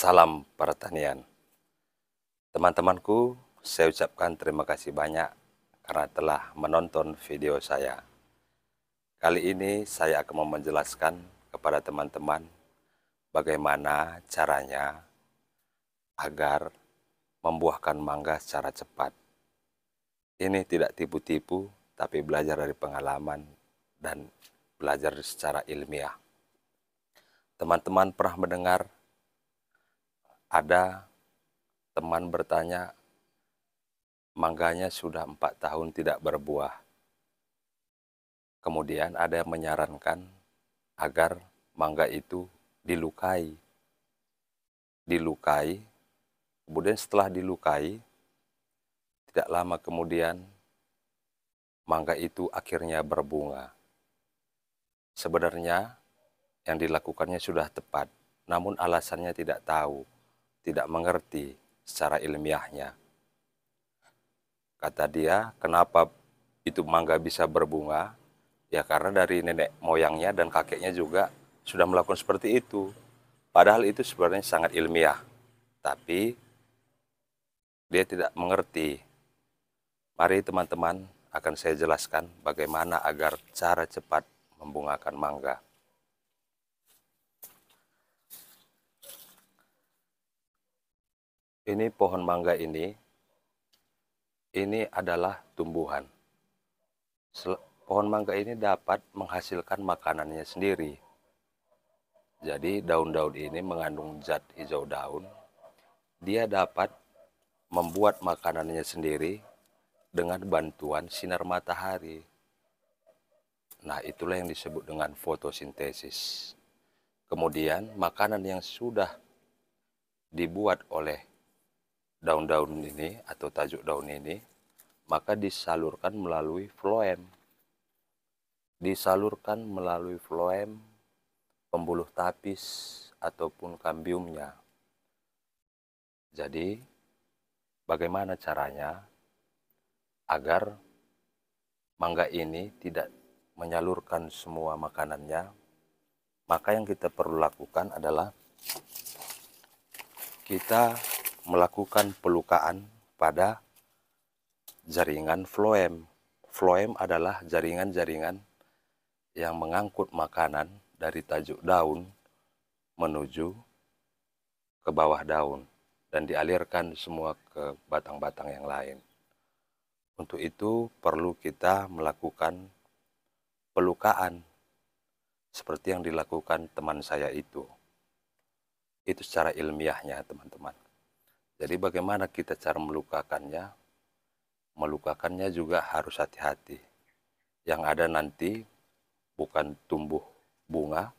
Salam pertanian. Teman-temanku, saya ucapkan terima kasih banyak karena telah menonton video saya. Kali ini saya akan menjelaskan kepada teman-teman bagaimana caranya agar membuahkan mangga secara cepat. Ini tidak tipu-tipu, tapi belajar dari pengalaman dan belajar secara ilmiah. Teman-teman pernah mendengar ada teman bertanya, mangganya sudah empat tahun tidak berbuah. Kemudian ada yang menyarankan agar mangga itu dilukai. Dilukai, kemudian setelah dilukai, tidak lama kemudian mangga itu akhirnya berbunga. Sebenarnya yang dilakukannya sudah tepat, namun alasannya tidak tahu tidak mengerti secara ilmiahnya. Kata dia, kenapa itu mangga bisa berbunga? Ya karena dari nenek moyangnya dan kakeknya juga sudah melakukan seperti itu. Padahal itu sebenarnya sangat ilmiah. Tapi dia tidak mengerti. Mari teman-teman akan saya jelaskan bagaimana agar cara cepat membungakan mangga. ini pohon mangga ini, ini adalah tumbuhan. pohon mangga ini dapat menghasilkan makanannya sendiri. Jadi daun-daun ini mengandung zat hijau daun. Dia dapat membuat makanannya sendiri dengan bantuan sinar matahari. Nah itulah yang disebut dengan fotosintesis. Kemudian makanan yang sudah dibuat oleh daun-daun ini atau tajuk daun ini maka disalurkan melalui floem disalurkan melalui floem pembuluh tapis ataupun kambiumnya jadi bagaimana caranya agar mangga ini tidak menyalurkan semua makanannya maka yang kita perlu lakukan adalah kita melakukan pelukaan pada jaringan floem. Floem adalah jaringan-jaringan yang mengangkut makanan dari tajuk daun menuju ke bawah daun dan dialirkan semua ke batang-batang yang lain. Untuk itu perlu kita melakukan pelukaan seperti yang dilakukan teman saya itu. Itu secara ilmiahnya teman-teman. Jadi bagaimana kita cara melukakannya? Melukakannya juga harus hati-hati. Yang ada nanti bukan tumbuh bunga,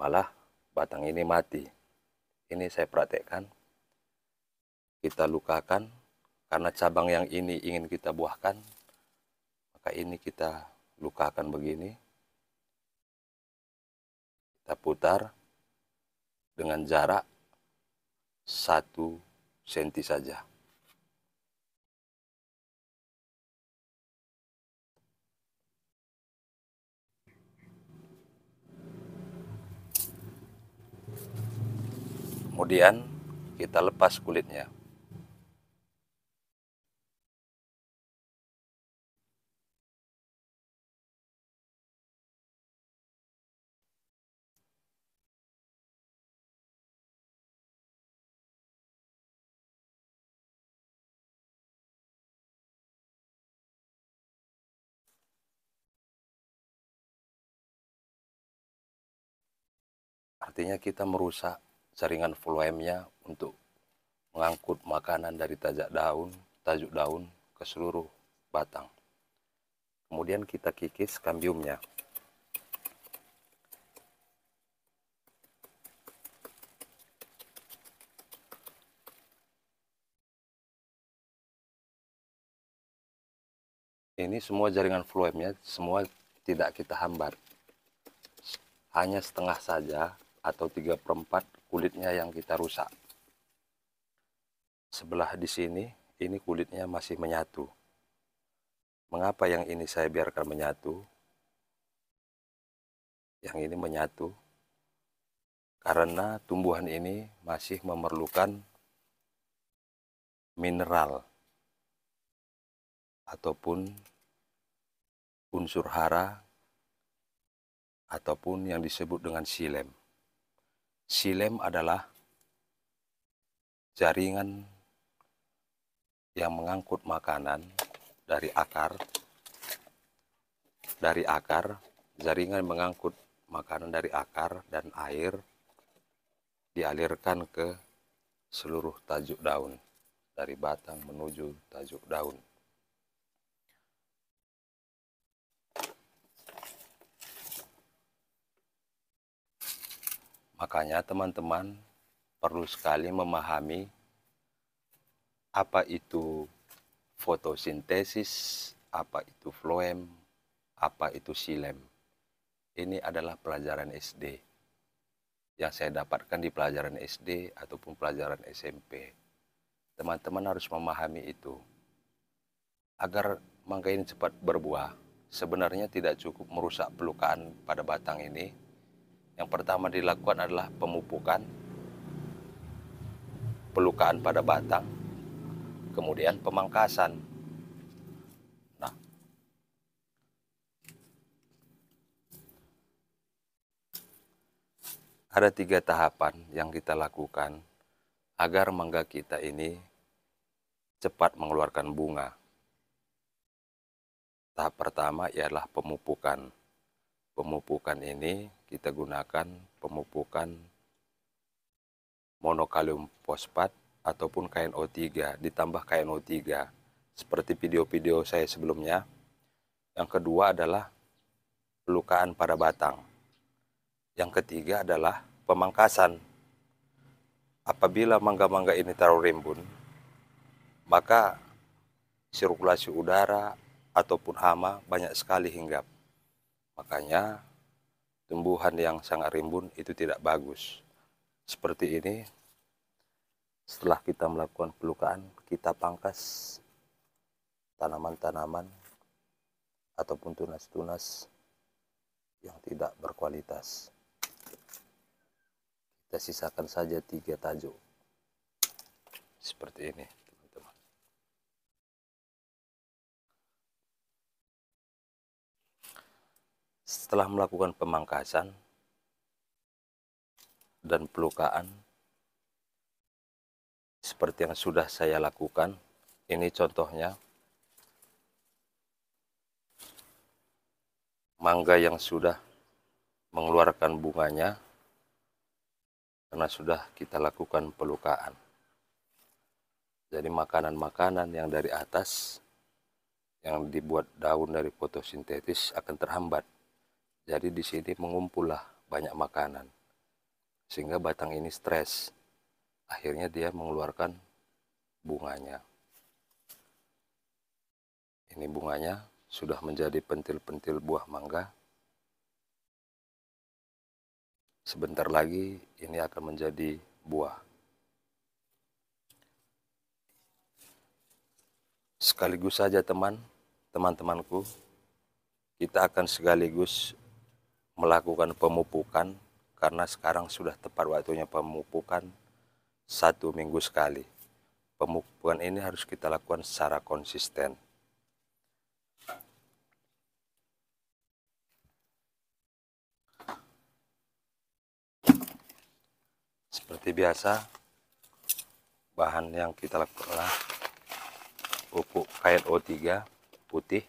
malah batang ini mati. Ini saya praktekkan. Kita lukakan karena cabang yang ini ingin kita buahkan, maka ini kita lukakan begini. Kita putar dengan jarak satu senti saja. Kemudian kita lepas kulitnya. artinya kita merusak jaringan fluemnya untuk mengangkut makanan dari tajak daun, tajuk daun ke seluruh batang. Kemudian kita kikis kambiumnya. ini semua jaringan fluemnya semua tidak kita hambat hanya setengah saja atau tiga per 4 kulitnya yang kita rusak. Sebelah di sini, ini kulitnya masih menyatu. Mengapa yang ini saya biarkan menyatu? Yang ini menyatu. Karena tumbuhan ini masih memerlukan mineral ataupun unsur hara ataupun yang disebut dengan silem. Silem adalah jaringan yang mengangkut makanan dari akar dari akar jaringan mengangkut makanan dari akar dan air dialirkan ke seluruh tajuk daun dari batang menuju tajuk daun Makanya teman-teman perlu sekali memahami apa itu fotosintesis, apa itu floem, apa itu silem. Ini adalah pelajaran SD yang saya dapatkan di pelajaran SD ataupun pelajaran SMP. Teman-teman harus memahami itu. Agar mangga ini cepat berbuah, sebenarnya tidak cukup merusak pelukaan pada batang ini, yang pertama dilakukan adalah pemupukan, pelukaan pada batang, kemudian pemangkasan. Nah, ada tiga tahapan yang kita lakukan agar mangga kita ini cepat mengeluarkan bunga. Tahap pertama ialah pemupukan. Pemupukan ini kita gunakan pemupukan monokalium fosfat ataupun KNO3 ditambah KNO3 seperti video-video saya sebelumnya. Yang kedua adalah pelukaan pada batang. Yang ketiga adalah pemangkasan. Apabila mangga-mangga ini terlalu rimbun, maka sirkulasi udara ataupun hama banyak sekali hinggap. Makanya tumbuhan yang sangat rimbun itu tidak bagus. Seperti ini, setelah kita melakukan pelukaan, kita pangkas tanaman-tanaman ataupun tunas-tunas yang tidak berkualitas. Kita sisakan saja tiga tajuk seperti ini. Setelah melakukan pemangkasan dan pelukaan, seperti yang sudah saya lakukan, ini contohnya mangga yang sudah mengeluarkan bunganya karena sudah kita lakukan pelukaan. Jadi makanan-makanan yang dari atas yang dibuat daun dari fotosintesis akan terhambat jadi di sini mengumpulah banyak makanan. Sehingga batang ini stres. Akhirnya dia mengeluarkan bunganya. Ini bunganya sudah menjadi pentil-pentil buah mangga. Sebentar lagi ini akan menjadi buah. Sekaligus saja teman, teman-temanku, kita akan sekaligus melakukan pemupukan karena sekarang sudah tepat waktunya pemupukan satu minggu sekali. Pemupukan ini harus kita lakukan secara konsisten. Seperti biasa, bahan yang kita lakukan adalah pupuk kain O3 putih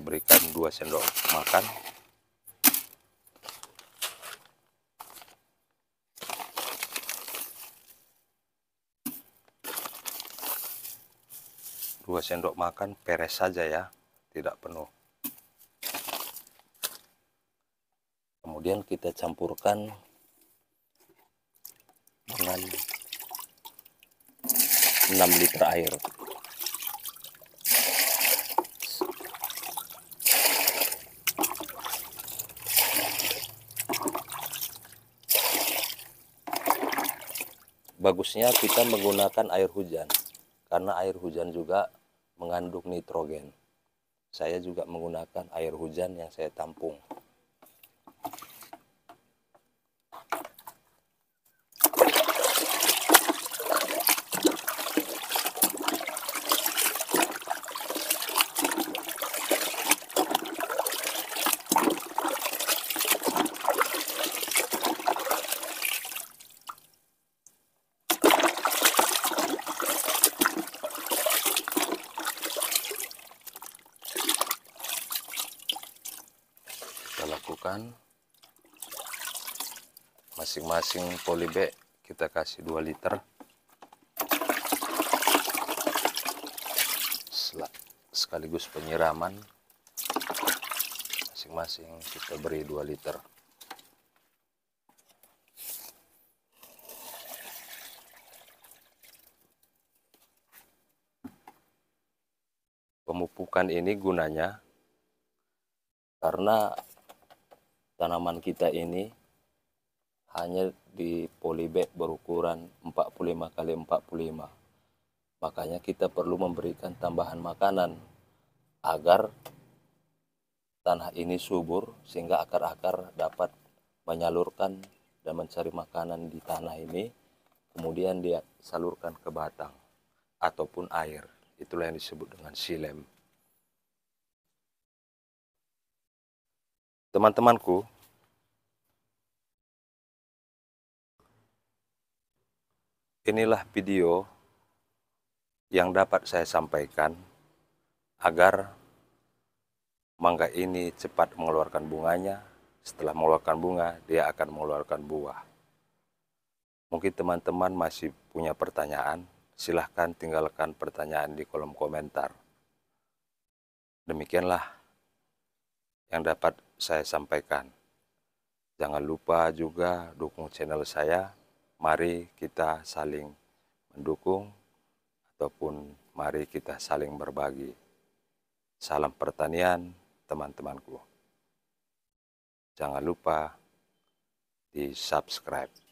berikan dua sendok makan dua sendok makan peres saja ya tidak penuh kemudian kita campurkan dengan 6 liter air bagusnya kita menggunakan air hujan karena air hujan juga mengandung nitrogen saya juga menggunakan air hujan yang saya tampung masukkan masing-masing polybag kita kasih 2 liter sekaligus penyiraman masing-masing kita beri 2 liter pemupukan ini gunanya karena tanaman kita ini hanya di polybag berukuran 45 kali 45 makanya kita perlu memberikan tambahan makanan agar tanah ini subur sehingga akar-akar dapat menyalurkan dan mencari makanan di tanah ini kemudian dia salurkan ke batang ataupun air itulah yang disebut dengan silem teman-temanku inilah video yang dapat saya sampaikan agar mangga ini cepat mengeluarkan bunganya setelah mengeluarkan bunga dia akan mengeluarkan buah mungkin teman-teman masih punya pertanyaan silahkan tinggalkan pertanyaan di kolom komentar demikianlah yang dapat saya sampaikan. Jangan lupa juga dukung channel saya. Mari kita saling mendukung ataupun mari kita saling berbagi. Salam pertanian teman-temanku. Jangan lupa di subscribe.